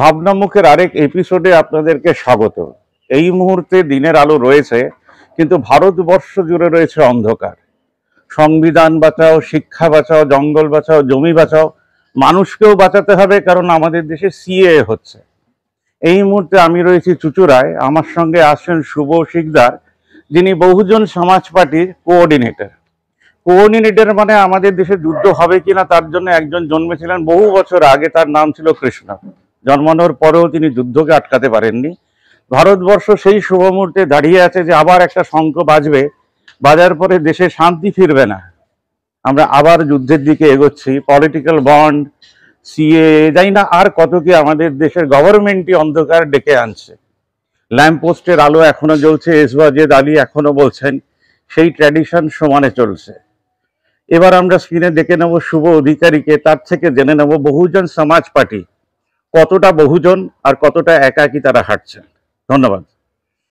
ভাবনামুখের আরেক এপিসোডে আপনাদেরকে স্বাগত এই মুহূর্তে দিনের আলো রয়েছে কিন্তু ভারতবর্ষ জুড়ে রয়েছে অন্ধকার সংবিধান বাঁচাও শিক্ষা বাঁচাও জঙ্গল বাঁচাও জমি বাঁচাও মানুষকেও বাঁচাতে হবে কারণ আমাদের দেশে সিএ হচ্ছে এই মুহূর্তে আমি রয়েছি চুচুরায় আমার সঙ্গে আসছেন শুভ শিকদার যিনি বহুজন সমাজ পার্টির কোঅর্ডিনেটর কোঅর্ডিনেটর মানে আমাদের দেশে যুদ্ধ হবে কিনা তার জন্য একজন জন্মেছিলেন বহু বছর আগে তার নাম ছিল কৃষ্ণা জন্মানোর পরেও তিনি যুদ্ধকে আটকাতে পারেননি ভারতবর্ষ সেই শুভ মুহূর্তে দাঁড়িয়ে আছে যে আবার একটা শঙ্খ বাজবে বাজার পরে দেশে শান্তি ফিরবে না আমরা আবার যুদ্ধের দিকে এগোচ্ছি পলিটিক্যাল বন্ড সিএ যাই না আর কত কি আমাদের দেশের গভর্নমেন্টই অন্ধকার ডেকে আনছে ল্যাম্পপোস্টের আলো এখনো জ্বলছে এসবাজেদ আলী এখনো বলছেন সেই ট্র্যাডিশন সমানে চলছে এবার আমরা স্ক্রিনে দেখে নেব শুভ অধিকারীকে তার থেকে জেনে নেব বহুজন সমাজ পার্টি কতটা বহুজন আর কতটা একাকি তারা হাঁটছেন ধন্যবাদ